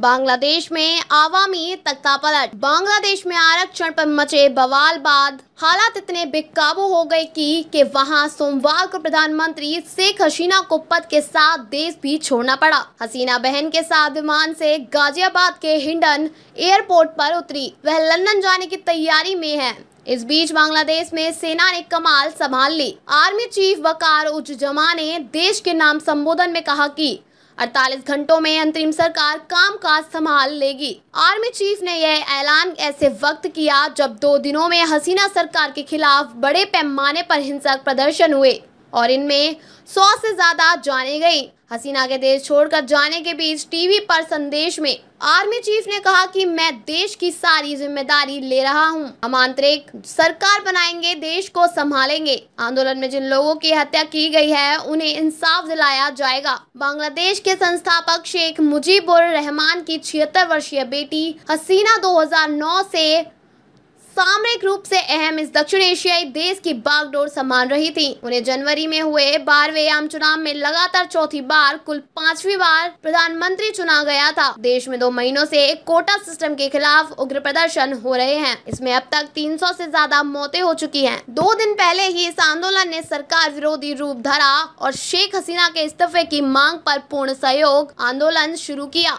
बांग्लादेश में आवामी तख्तापलट बांग्लादेश में आरक्षण पर मचे बवाल बाद हालात इतने बेकाबू हो गए कि के वहां सोमवार को प्रधानमंत्री शेख हसीना को पद के साथ देश भी छोड़ना पड़ा हसीना बहन के साथ विमान से गाजियाबाद के हिंडन एयरपोर्ट पर उतरी वह लंदन जाने की तैयारी में है इस बीच बांग्लादेश में सेना ने कमाल संभाल ली आर्मी चीफ वकार उज जमा ने देश के नाम संबोधन में कहा कि अड़तालीस घंटों में अंतरिम सरकार काम काज संभाल लेगी आर्मी चीफ ने यह ऐलान ऐसे वक्त किया जब दो दिनों में हसीना सरकार के खिलाफ बड़े पैमाने पर हिंसक प्रदर्शन हुए और इनमें सौ से ज़्यादा जाने गई हसीना के देश छोड़कर जाने के बीच टीवी पर संदेश में आर्मी चीफ ने कहा कि मैं देश की सारी जिम्मेदारी ले रहा हूं। हम आंतरिक सरकार बनाएंगे देश को संभालेंगे आंदोलन में जिन लोगों की हत्या की गई है उन्हें इंसाफ दिलाया जाएगा बांग्लादेश के संस्थापक शेख मुजीबुर रहमान की छिहत्तर वर्षीय बेटी हसीना दो हजार सामरिक रूप से अहम इस दक्षिण एशियाई देश की बागडोर संभाल रही थी उन्हें जनवरी में हुए बारहवें आम चुनाव में लगातार चौथी बार कुल पांचवी बार प्रधानमंत्री चुना गया था देश में दो महीनों से कोटा सिस्टम के खिलाफ उग्र प्रदर्शन हो रहे हैं इसमें अब तक 300 से ज्यादा मौतें हो चुकी हैं। दो दिन पहले ही इस आंदोलन ने सरकार विरोधी रूप धरा और शेख हसीना के इस्तीफे की मांग पर पूर्ण सहयोग आंदोलन शुरू किया